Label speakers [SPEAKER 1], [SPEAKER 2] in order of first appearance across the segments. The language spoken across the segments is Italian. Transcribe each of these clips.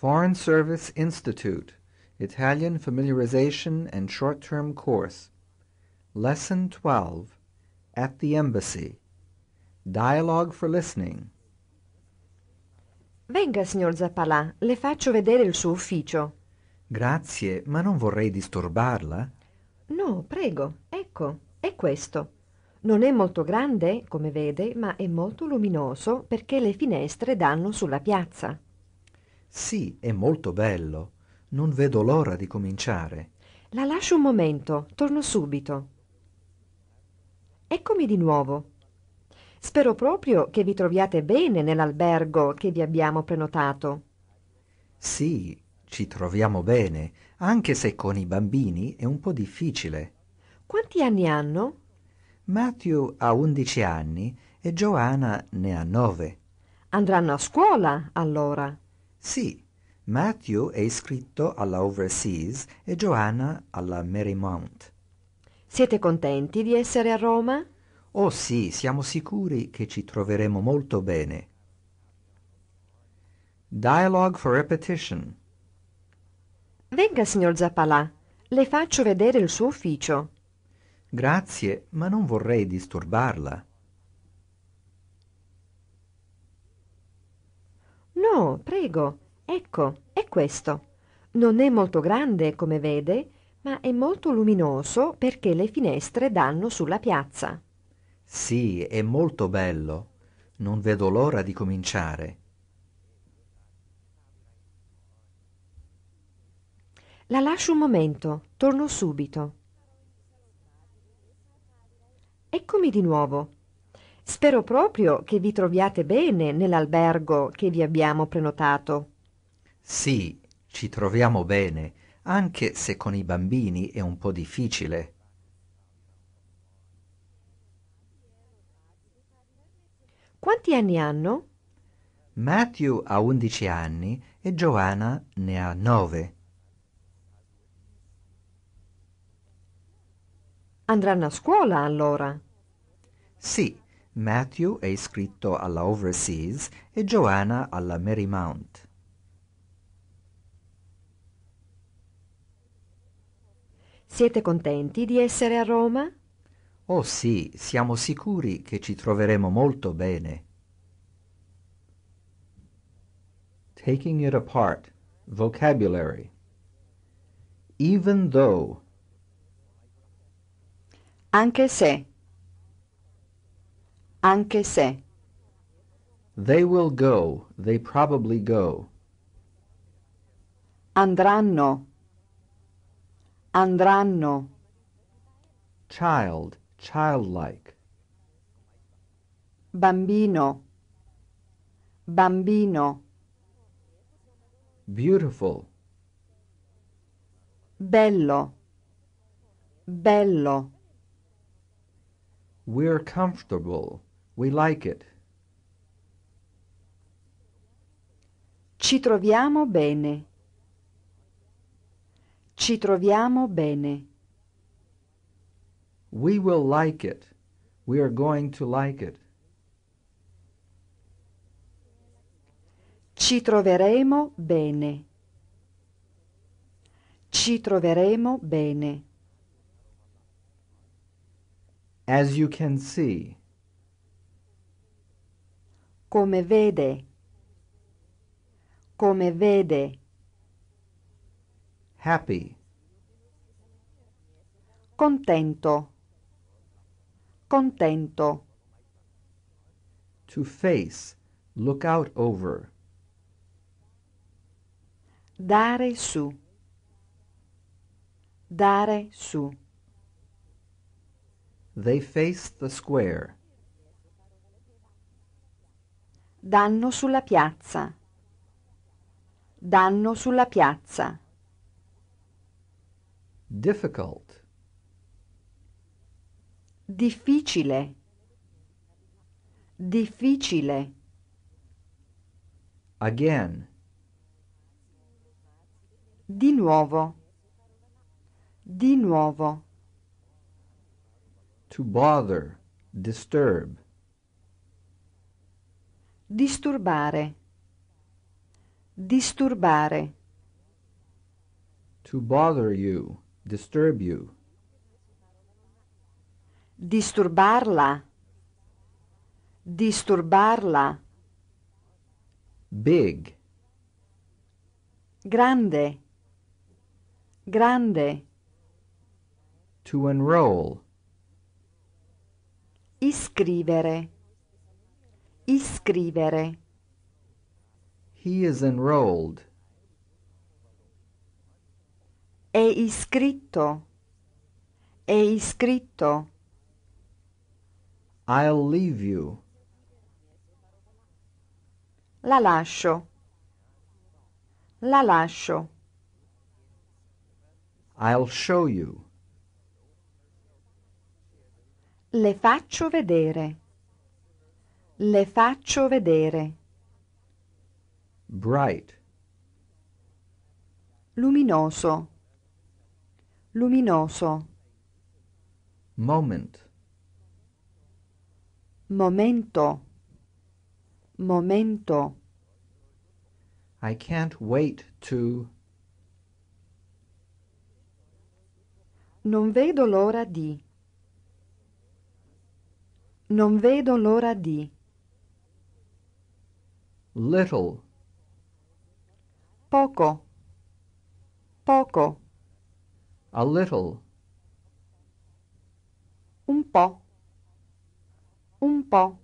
[SPEAKER 1] Foreign Service Institute Italian Familiarization and Short Term Course Lesson 12 At the Embassy Dialogue for Listening
[SPEAKER 2] Venga, signor Zappalà, le faccio vedere il suo ufficio.
[SPEAKER 1] Grazie, ma non vorrei disturbarla.
[SPEAKER 2] No, prego, ecco, è questo. Non è molto grande, come vede, ma è molto luminoso perché le finestre danno sulla piazza.
[SPEAKER 1] Sì, è molto bello. Non vedo l'ora di cominciare.
[SPEAKER 2] La lascio un momento, torno subito. Eccomi di nuovo. Spero proprio che vi troviate bene nell'albergo che vi abbiamo prenotato.
[SPEAKER 1] Sì, ci troviamo bene, anche se con i bambini è un po' difficile. Quanti anni hanno? Matthew ha undici anni e Joanna ne ha nove. Andranno a scuola, allora. Sì, Matthew è iscritto alla Overseas e Joanna alla Marymount.
[SPEAKER 2] Siete contenti di essere a Roma?
[SPEAKER 1] Oh sì, siamo sicuri che ci troveremo molto bene. Dialogue for repetition.
[SPEAKER 2] Venga, signor Zappalà, le faccio vedere il suo ufficio.
[SPEAKER 1] Grazie, ma non vorrei disturbarla.
[SPEAKER 2] no prego ecco è questo non è molto grande come vede ma è molto luminoso perché le finestre danno sulla piazza
[SPEAKER 1] sì è molto bello non vedo l'ora di cominciare
[SPEAKER 2] la lascio un momento torno subito eccomi di nuovo Spero proprio che vi troviate bene nell'albergo che vi abbiamo prenotato.
[SPEAKER 1] Sì, ci troviamo bene, anche se con i bambini è un po' difficile.
[SPEAKER 2] Quanti anni hanno?
[SPEAKER 1] Matthew ha 11 anni e Giovanna ne ha 9.
[SPEAKER 2] Andranno a scuola allora?
[SPEAKER 1] Sì, Matthew è iscritto alla Overseas e Joanna alla Marymount.
[SPEAKER 2] Siete contenti di essere a Roma?
[SPEAKER 1] Oh sì, siamo sicuri che ci troveremo molto bene. Taking it apart. Vocabulary. Even though.
[SPEAKER 2] Anche se. anche se.
[SPEAKER 1] They will go, they probably go.
[SPEAKER 2] Andranno, andranno. Child, childlike. Bambino, bambino. Beautiful. Bello, bello. We're comfortable. We like it. Ci troviamo bene. Ci troviamo bene.
[SPEAKER 1] We will like it. We are going to like it.
[SPEAKER 2] Ci troveremo bene. Ci troveremo bene. As you can see. Come vede. Come vede. Happy. Contento. Contento.
[SPEAKER 1] To face. Look out over.
[SPEAKER 2] Dare su. Dare su.
[SPEAKER 1] They face the square.
[SPEAKER 2] Danno sulla piazza. Danno sulla piazza. Difficult. Difficile. Difficile.
[SPEAKER 1] Again.
[SPEAKER 2] Di nuovo. Di nuovo.
[SPEAKER 1] To bother, disturb.
[SPEAKER 2] Disturbare. Disturbare.
[SPEAKER 1] To bother you, disturb you.
[SPEAKER 2] Disturbarla. Disturbarla. Big. Grande. Grande.
[SPEAKER 1] To enroll.
[SPEAKER 2] Iscrivere Iscrivere.
[SPEAKER 1] He is enrolled. È
[SPEAKER 2] iscritto. È iscritto.
[SPEAKER 1] I'll leave you.
[SPEAKER 2] La lascio. La lascio.
[SPEAKER 1] I'll show you.
[SPEAKER 2] Le faccio vedere. Le faccio vedere.
[SPEAKER 1] Bright.
[SPEAKER 2] Luminoso. Luminoso. Moment. Momento. Momento.
[SPEAKER 1] I can't wait to.
[SPEAKER 2] Non vedo l'ora di. Non vedo l'ora di.
[SPEAKER 1] little
[SPEAKER 2] poco poco
[SPEAKER 1] a little
[SPEAKER 2] un po un po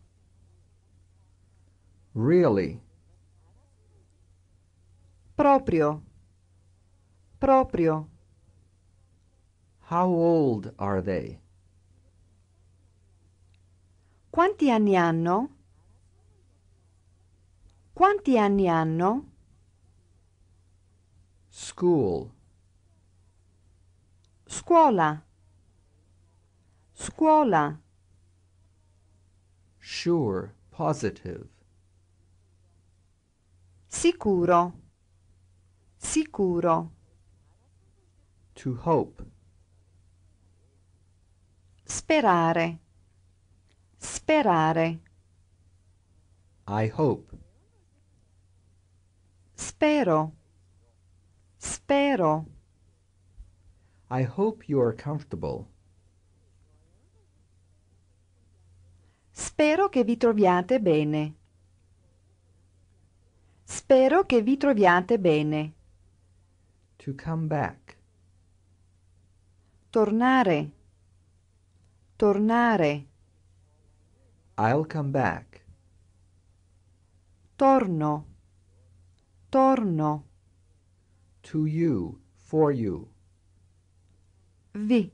[SPEAKER 1] really
[SPEAKER 2] proprio proprio how old are they quanti anni hanno Quanti anni hanno? School. Scuola. Scuola. Sure,
[SPEAKER 1] positive.
[SPEAKER 2] Sicuro. Sicuro.
[SPEAKER 1] To hope.
[SPEAKER 2] Sperare. Sperare.
[SPEAKER 1] I hope.
[SPEAKER 2] Spero. Spero.
[SPEAKER 1] I hope you are comfortable.
[SPEAKER 2] Spero che vi troviate bene. Spero che vi troviate bene. To come back. Tornare. Tornare.
[SPEAKER 1] I'll come back.
[SPEAKER 2] Torno. Torno.
[SPEAKER 1] To you, for you.
[SPEAKER 2] Vi.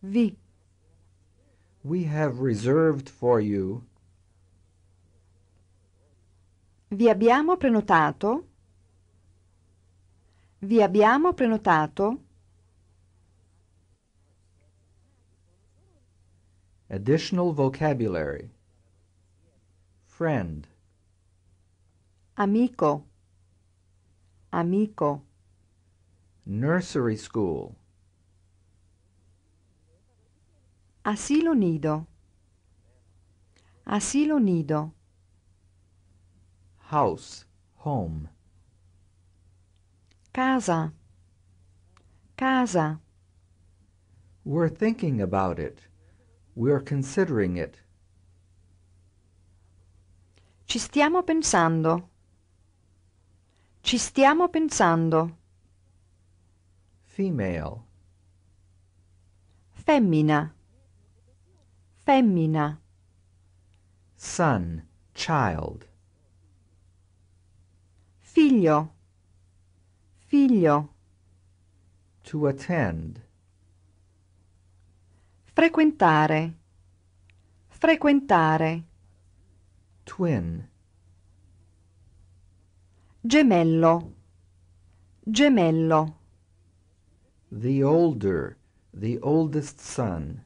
[SPEAKER 2] Vi.
[SPEAKER 1] We have reserved for you.
[SPEAKER 2] Vi abbiamo prenotato. Vi abbiamo prenotato.
[SPEAKER 1] Additional vocabulary.
[SPEAKER 2] Friend. Amico. Amico.
[SPEAKER 1] Nursery school.
[SPEAKER 2] Asilo nido. Asilo nido.
[SPEAKER 1] House, home.
[SPEAKER 2] Casa. Casa.
[SPEAKER 1] We're thinking about it. We're considering it.
[SPEAKER 2] Ci stiamo pensando. Ci stiamo pensando. Female. Femmina. Femmina. Son, child. Figlio. Figlio. To attend. Frequentare. Frequentare. Twin. Gemello. Gemello.
[SPEAKER 1] The older, the oldest son.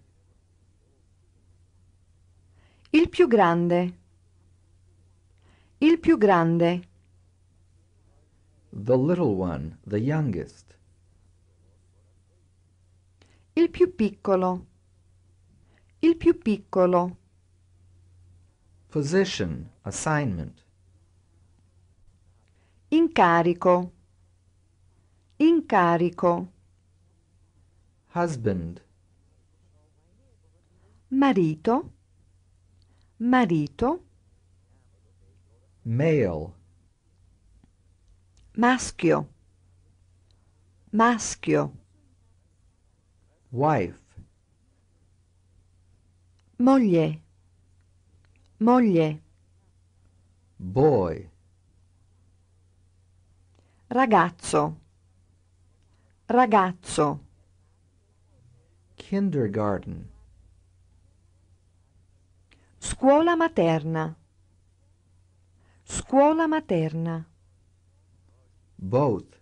[SPEAKER 2] Il più grande. Il più grande.
[SPEAKER 1] The little one, the youngest.
[SPEAKER 2] Il più piccolo. Il più piccolo.
[SPEAKER 1] Position, assignment.
[SPEAKER 2] Incarico. Incarico.
[SPEAKER 1] Husband.
[SPEAKER 2] Marito. Marito. Male. Maschio. Maschio. Wife. Moglie. Moglie.
[SPEAKER 1] Boy.
[SPEAKER 2] Ragazzo. Ragazzo. Kindergarten. Scuola materna. Scuola materna. Both.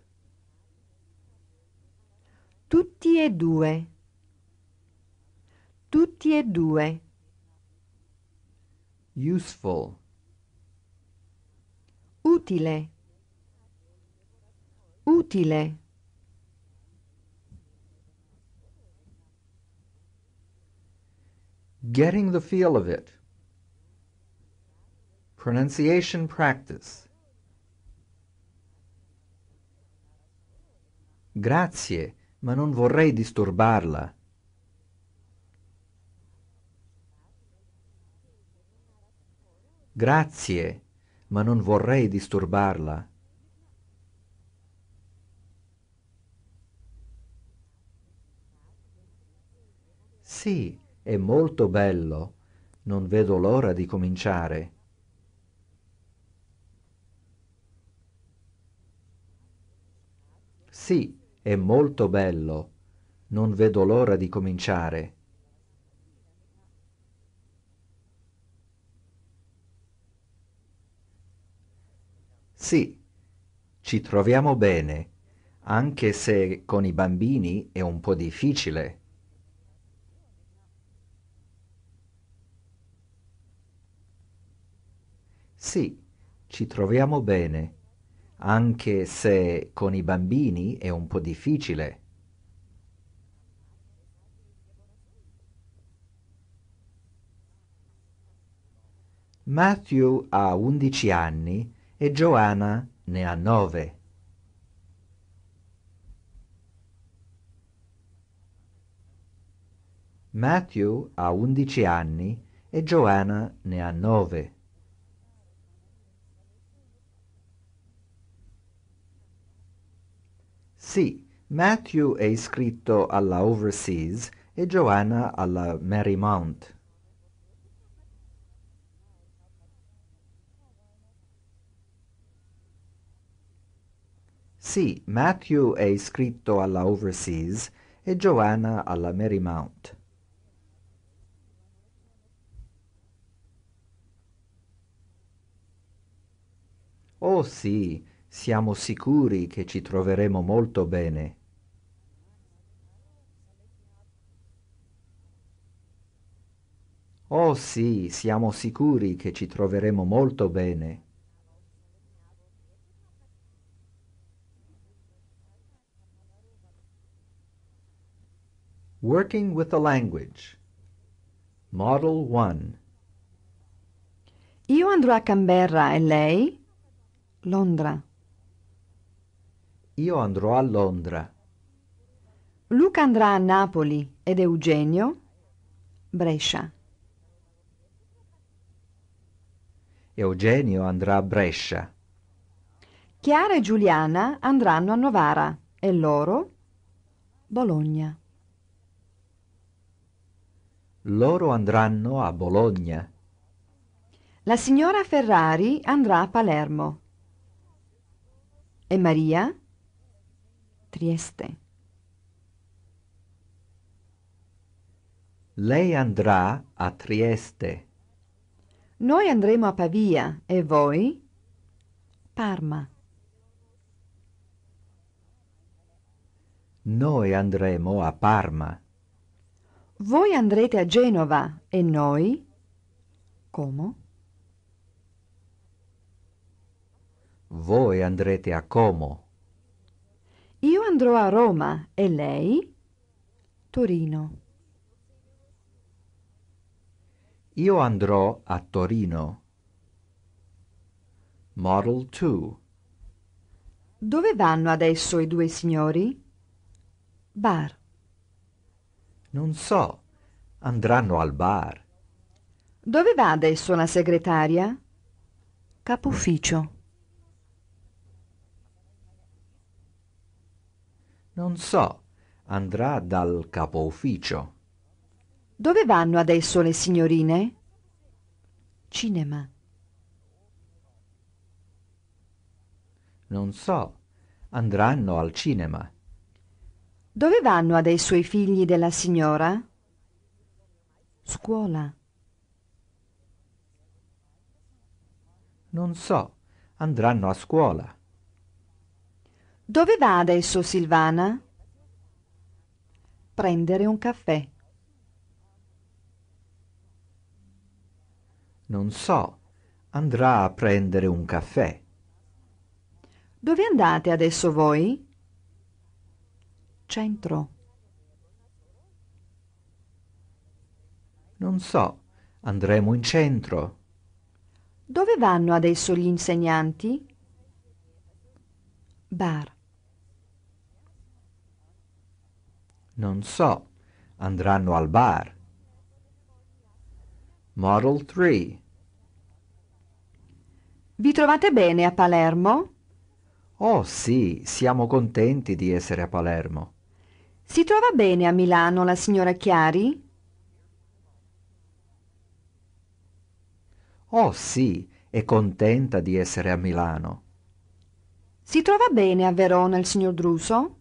[SPEAKER 2] Tutti e due. Tutti e due. Useful. Utile. Utile.
[SPEAKER 1] Getting the feel of it. Pronunciation practice. Grazie, ma non vorrei disturbarla. Grazie, ma non vorrei disturbarla. sì è molto bello non vedo l'ora di cominciare sì è molto bello non vedo l'ora di cominciare Sì, ci troviamo bene, anche se con i bambini è un po' difficile. Sì, ci troviamo bene, anche se con i bambini è un po' difficile. Matthew ha 11 anni e Joanna ne ha 9. Matthew ha 11 anni e Joanna ne ha 9. Sì, Matthew è iscritto alla Overseas e Joanna alla Marymount. Sì, Matthew è iscritto alla Overseas e Joanna alla Marymount. Oh sì, siamo sicuri che ci troveremo molto bene. Oh sì, siamo sicuri che ci troveremo molto bene. Working with the language. Model 1.
[SPEAKER 2] Io andrò a Canberra e lei? Londra.
[SPEAKER 1] Io andrò a Londra.
[SPEAKER 2] Luca andrà a Napoli ed Eugenio? Brescia.
[SPEAKER 1] Eugenio andrà a Brescia.
[SPEAKER 2] Chiara e Giuliana andranno a Novara e loro? Bologna.
[SPEAKER 1] Loro andranno a Bologna.
[SPEAKER 2] La signora Ferrari andrà a Palermo. E Maria? Trieste.
[SPEAKER 1] Lei andrà a Trieste.
[SPEAKER 2] Noi andremo a Pavia e voi? Parma.
[SPEAKER 1] Noi andremo a Parma.
[SPEAKER 2] Voi andrete a Genova e noi? Como?
[SPEAKER 1] Voi andrete a Como.
[SPEAKER 2] Io andrò a Roma e lei? Torino.
[SPEAKER 1] Io andrò a Torino. Model 2.
[SPEAKER 2] Dove vanno adesso i due signori? Bar.
[SPEAKER 1] Non so. Andranno al bar.
[SPEAKER 2] Dove va adesso la segretaria? Capo Capufficio.
[SPEAKER 1] Non so, andrà dal capo ufficio.
[SPEAKER 2] Dove vanno adesso le signorine? Cinema.
[SPEAKER 1] Non so, andranno al cinema.
[SPEAKER 2] Dove vanno adesso i figli della signora? Scuola.
[SPEAKER 1] Non so, andranno a scuola.
[SPEAKER 2] Dove va adesso Silvana? Prendere un caffè.
[SPEAKER 1] Non so. Andrà a prendere un caffè.
[SPEAKER 2] Dove andate adesso voi? Centro.
[SPEAKER 1] Non so. Andremo in centro.
[SPEAKER 2] Dove vanno adesso gli insegnanti? Bar.
[SPEAKER 1] Non so. Andranno al bar. Model 3
[SPEAKER 2] Vi trovate bene a Palermo?
[SPEAKER 1] Oh sì, siamo contenti di essere a Palermo.
[SPEAKER 2] Si trova bene a Milano la signora Chiari?
[SPEAKER 1] Oh sì, è contenta di essere a Milano.
[SPEAKER 2] Si trova bene a Verona il signor Druso?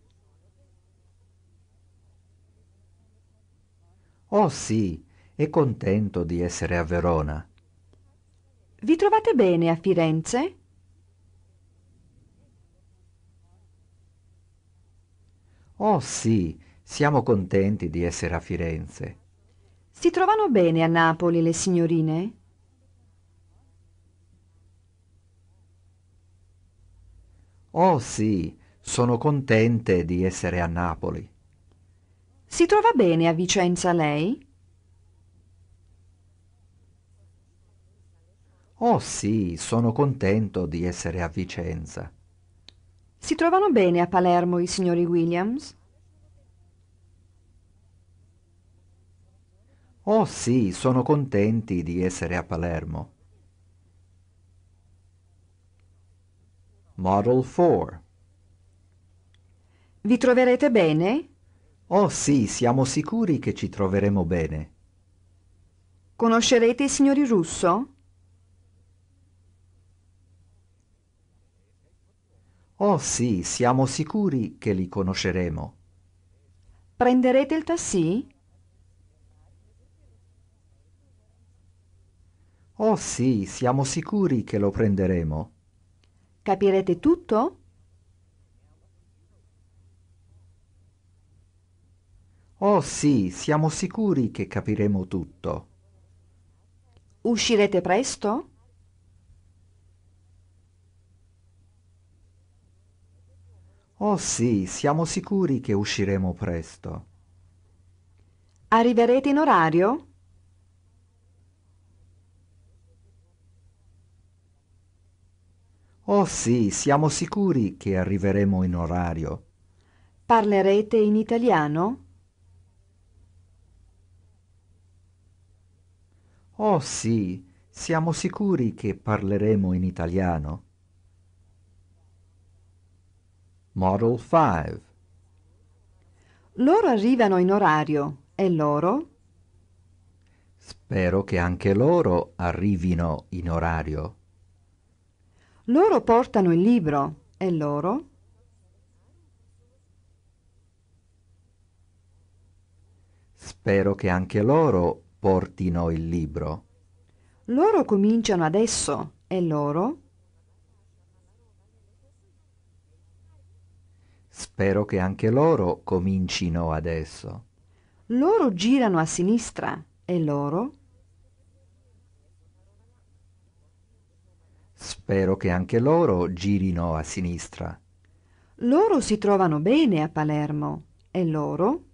[SPEAKER 1] oh sì è contento di essere a verona
[SPEAKER 2] Vi trovate bene a firenze
[SPEAKER 1] oh sì siamo contenti di essere a firenze
[SPEAKER 2] si trovano bene a napoli le signorine
[SPEAKER 1] oh sì sono contente di essere a napoli
[SPEAKER 2] si trova bene a vicenza lei
[SPEAKER 1] oh sì sono contento di essere a vicenza
[SPEAKER 2] si trovano bene a palermo i signori williams
[SPEAKER 1] oh sì sono contenti di essere a palermo Model 4
[SPEAKER 2] Vi troverete bene?
[SPEAKER 1] Oh sì, siamo sicuri che ci troveremo bene.
[SPEAKER 2] Conoscerete i signori Russo?
[SPEAKER 1] Oh sì, siamo sicuri che li conosceremo.
[SPEAKER 2] Prenderete il tassì?
[SPEAKER 1] Oh sì, siamo sicuri che lo prenderemo.
[SPEAKER 2] Capirete tutto? Oh
[SPEAKER 1] sì, siamo sicuri che capiremo tutto.
[SPEAKER 2] Uscirete presto?
[SPEAKER 1] Oh sì, siamo sicuri che usciremo presto.
[SPEAKER 2] Arriverete in orario?
[SPEAKER 1] Oh sì, siamo sicuri che arriveremo in orario.
[SPEAKER 2] Parlerete in italiano?
[SPEAKER 1] Oh sì, siamo sicuri che parleremo in italiano. Model 5
[SPEAKER 2] Loro arrivano in orario e loro?
[SPEAKER 1] Spero che anche loro arrivino in orario.
[SPEAKER 2] Loro portano il libro e loro?
[SPEAKER 1] Spero che anche loro portino il libro.
[SPEAKER 2] Loro cominciano adesso e loro?
[SPEAKER 1] Spero che anche loro comincino adesso.
[SPEAKER 2] Loro girano a sinistra e loro?
[SPEAKER 1] Spero che anche loro girino a sinistra.
[SPEAKER 2] Loro si trovano bene a Palermo e loro?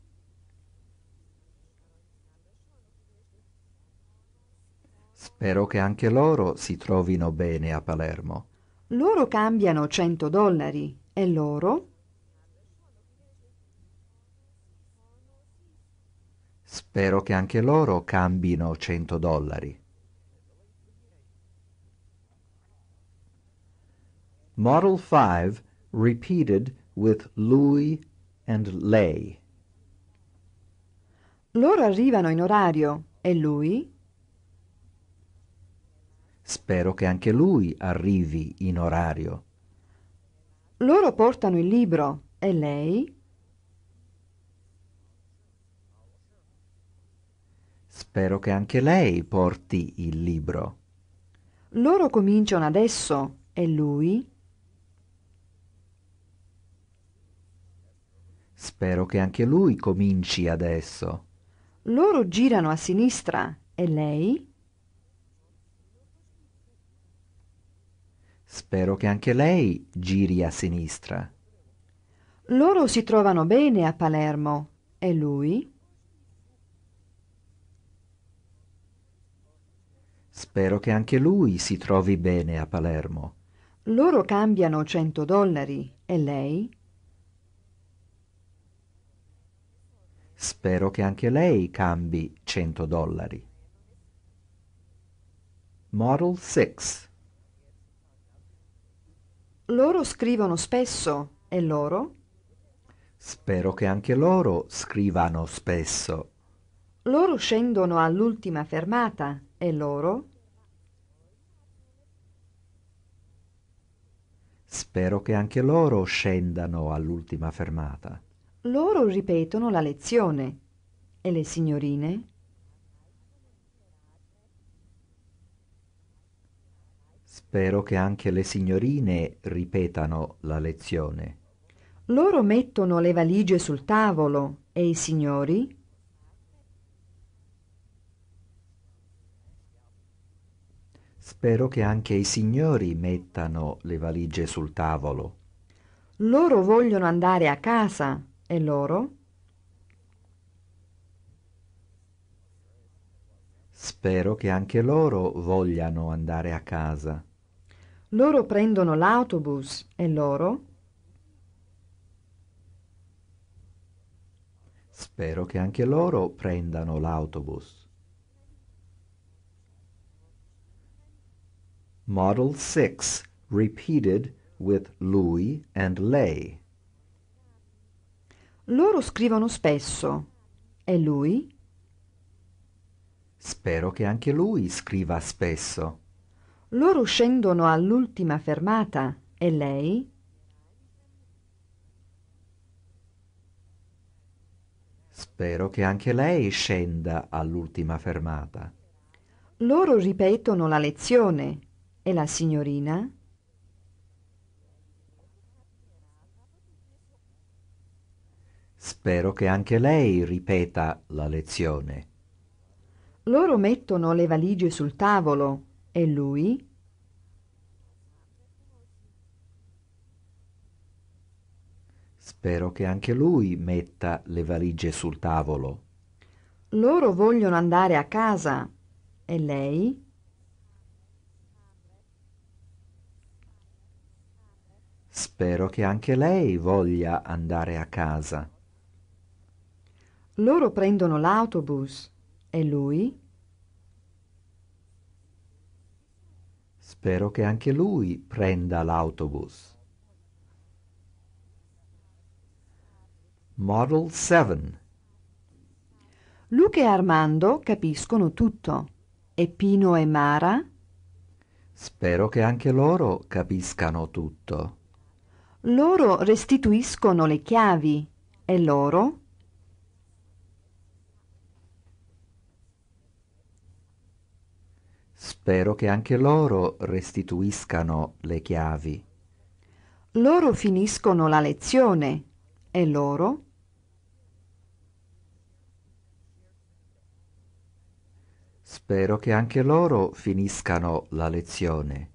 [SPEAKER 1] Spero che anche loro si trovino bene a Palermo.
[SPEAKER 2] Loro cambiano 100 dollari e loro?
[SPEAKER 1] Spero che anche loro cambino 100 dollari. Model 5 repeated with lui and lei.
[SPEAKER 2] Loro arrivano in orario e lui?
[SPEAKER 1] Spero che anche lui arrivi in orario.
[SPEAKER 2] Loro portano il libro e lei?
[SPEAKER 1] Spero che anche lei porti il libro.
[SPEAKER 2] Loro cominciano adesso e lui?
[SPEAKER 1] Spero che anche lui cominci adesso.
[SPEAKER 2] Loro girano a sinistra e lei?
[SPEAKER 1] Spero che anche lei giri a sinistra.
[SPEAKER 2] Loro si trovano bene a Palermo. E lui?
[SPEAKER 1] Spero che anche lui si trovi bene a Palermo.
[SPEAKER 2] Loro cambiano 100 dollari. E lei?
[SPEAKER 1] Spero che anche lei cambi 100 dollari. Model 6
[SPEAKER 2] loro scrivono spesso e loro?
[SPEAKER 1] Spero che anche loro scrivano spesso.
[SPEAKER 2] Loro scendono all'ultima fermata e loro?
[SPEAKER 1] Spero che anche loro scendano all'ultima fermata.
[SPEAKER 2] Loro ripetono la lezione. E le signorine?
[SPEAKER 1] Spero che anche le signorine ripetano la lezione.
[SPEAKER 2] Loro mettono le valigie sul tavolo e i signori?
[SPEAKER 1] Spero che anche i signori mettano le valigie sul tavolo.
[SPEAKER 2] Loro vogliono andare a casa e loro?
[SPEAKER 1] Spero che anche loro vogliano andare a casa.
[SPEAKER 2] Loro prendono l'autobus e loro?
[SPEAKER 1] Spero che anche loro prendano l'autobus. Model 6 repeated with lui and lei.
[SPEAKER 2] Loro scrivono spesso. E lui?
[SPEAKER 1] Spero che anche lui scriva spesso.
[SPEAKER 2] Loro scendono all'ultima fermata e lei?
[SPEAKER 1] Spero che anche lei scenda all'ultima fermata.
[SPEAKER 2] Loro ripetono la lezione e la signorina?
[SPEAKER 1] Spero che anche lei ripeta la lezione.
[SPEAKER 2] Loro mettono le valigie sul tavolo e lui?
[SPEAKER 1] Spero che anche lui metta le valigie sul tavolo.
[SPEAKER 2] Loro vogliono andare a casa. E lei?
[SPEAKER 1] Spero che anche lei voglia andare a casa.
[SPEAKER 2] Loro prendono l'autobus. E lui?
[SPEAKER 1] Spero che anche lui prenda l'autobus. Model 7
[SPEAKER 2] Luca e Armando capiscono tutto. E Pino e Mara?
[SPEAKER 1] Spero che anche loro capiscano tutto.
[SPEAKER 2] Loro restituiscono le chiavi. E loro?
[SPEAKER 1] Spero che anche loro restituiscano le chiavi.
[SPEAKER 2] Loro finiscono la lezione e loro?
[SPEAKER 1] Spero che anche loro finiscano la lezione.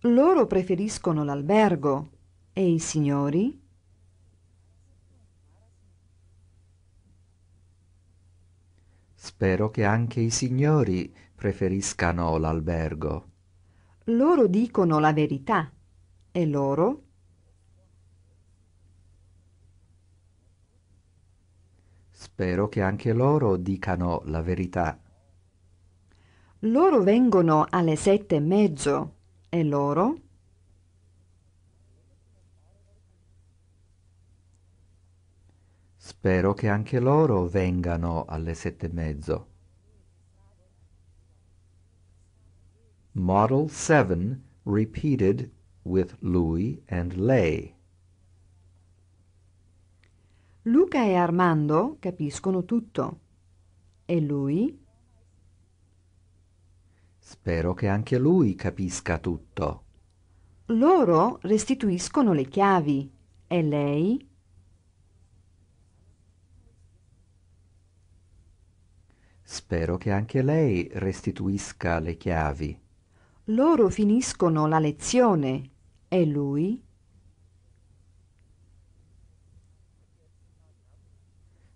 [SPEAKER 2] Loro preferiscono l'albergo e i signori?
[SPEAKER 1] Spero che anche i signori preferiscano l'albergo.
[SPEAKER 2] Loro dicono la verità e loro?
[SPEAKER 1] Spero che anche loro dicano la verità.
[SPEAKER 2] Loro vengono alle sette e mezzo e loro?
[SPEAKER 1] Spero che anche loro vengano alle sette e mezzo. Model 7 repeated with lui and lei.
[SPEAKER 2] Luca e Armando capiscono tutto. E lui?
[SPEAKER 1] Spero che anche lui capisca tutto.
[SPEAKER 2] Loro restituiscono le chiavi. E lei?
[SPEAKER 1] Spero che anche lei restituisca le chiavi.
[SPEAKER 2] Loro finiscono la lezione e lui?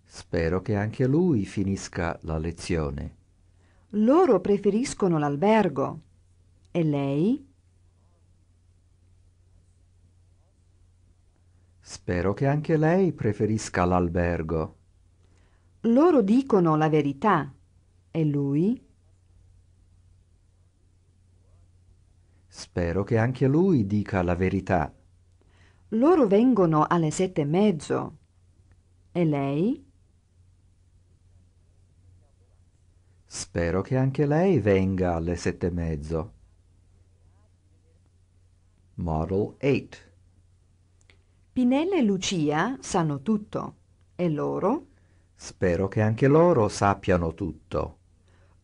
[SPEAKER 1] Spero che anche lui finisca la lezione.
[SPEAKER 2] Loro preferiscono l'albergo. E lei?
[SPEAKER 1] Spero che anche lei preferisca l'albergo.
[SPEAKER 2] Loro dicono la verità. E lui?
[SPEAKER 1] Spero che anche lui dica la verità.
[SPEAKER 2] Loro vengono alle sette e mezzo. E lei?
[SPEAKER 1] Spero che anche lei venga alle sette e mezzo. Model 8
[SPEAKER 2] Pinella e Lucia sanno tutto. E loro?
[SPEAKER 1] Spero che anche loro sappiano tutto.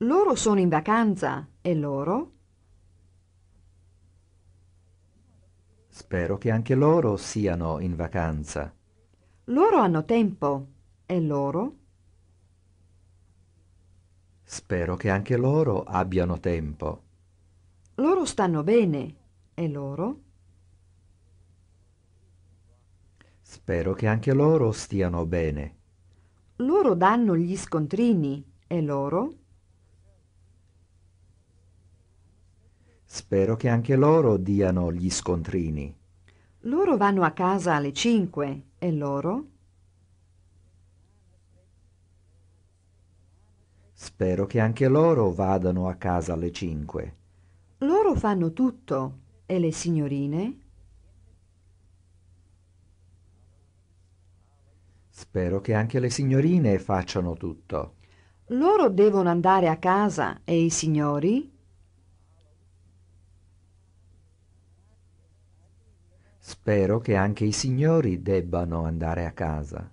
[SPEAKER 2] Loro sono in vacanza. E loro?
[SPEAKER 1] Spero che anche loro siano in vacanza.
[SPEAKER 2] Loro hanno tempo. E loro?
[SPEAKER 1] Spero che anche loro abbiano tempo.
[SPEAKER 2] Loro stanno bene. E loro?
[SPEAKER 1] Spero che anche loro stiano bene.
[SPEAKER 2] Loro danno gli scontrini. E loro?
[SPEAKER 1] Spero che anche loro diano gli scontrini.
[SPEAKER 2] Loro vanno a casa alle 5 e loro?
[SPEAKER 1] Spero che anche loro vadano a casa alle 5.
[SPEAKER 2] Loro fanno tutto e le signorine?
[SPEAKER 1] Spero che anche le signorine facciano tutto.
[SPEAKER 2] Loro devono andare a casa e i signori?
[SPEAKER 1] Spero che anche i signori debbano andare a casa.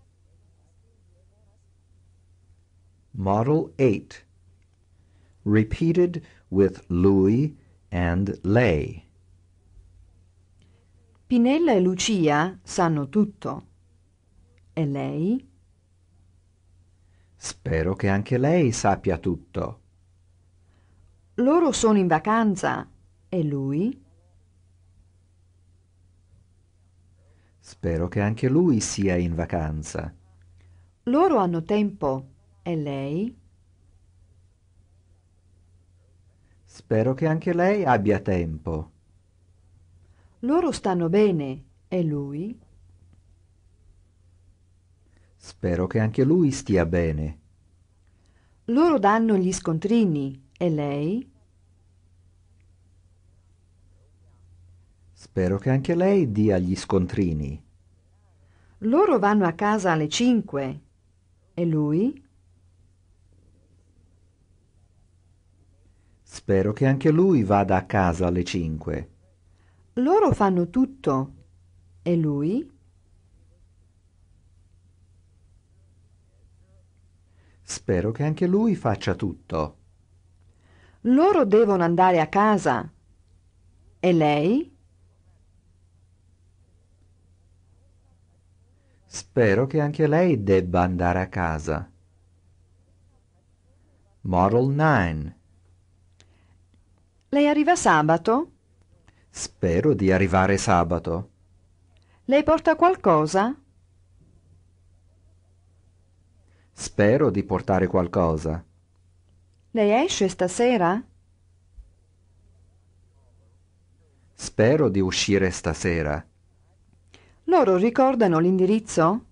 [SPEAKER 1] Model 8 Repeated with lui and lei
[SPEAKER 2] Pinella e Lucia sanno tutto. E lei?
[SPEAKER 1] Spero che anche lei sappia tutto.
[SPEAKER 2] Loro sono in vacanza. E lui?
[SPEAKER 1] Spero che anche lui sia in vacanza.
[SPEAKER 2] Loro hanno tempo. E lei?
[SPEAKER 1] Spero che anche lei abbia tempo.
[SPEAKER 2] Loro stanno bene. E lui?
[SPEAKER 1] Spero che anche lui stia bene.
[SPEAKER 2] Loro danno gli scontrini. E lei?
[SPEAKER 1] Spero che anche lei dia gli scontrini.
[SPEAKER 2] Loro vanno a casa alle 5. E lui?
[SPEAKER 1] Spero che anche lui vada a casa alle 5.
[SPEAKER 2] Loro fanno tutto. E lui?
[SPEAKER 1] Spero che anche lui faccia tutto.
[SPEAKER 2] Loro devono andare a casa. E lei?
[SPEAKER 1] Spero che anche lei debba andare a casa. Model 9.
[SPEAKER 2] Lei arriva sabato?
[SPEAKER 1] Spero di arrivare sabato.
[SPEAKER 2] Lei porta qualcosa?
[SPEAKER 1] Spero di portare qualcosa.
[SPEAKER 2] Lei esce stasera?
[SPEAKER 1] Spero di uscire stasera.
[SPEAKER 2] Loro ricordano l'indirizzo?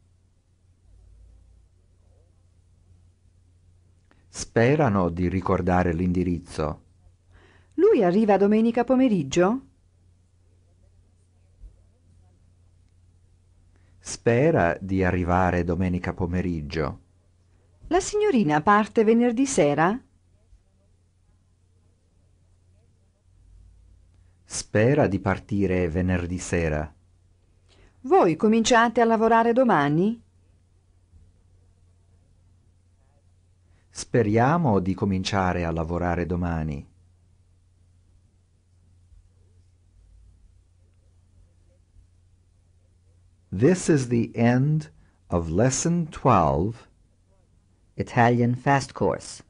[SPEAKER 1] Sperano di ricordare l'indirizzo.
[SPEAKER 2] Lui arriva domenica pomeriggio?
[SPEAKER 1] Spera di arrivare domenica pomeriggio.
[SPEAKER 2] La signorina parte venerdì sera?
[SPEAKER 1] Spera di partire venerdì sera.
[SPEAKER 2] Voi cominciate a lavorare domani?
[SPEAKER 1] Speriamo di cominciare a lavorare domani. This is the end of Lesson 12 Italian Fast Course.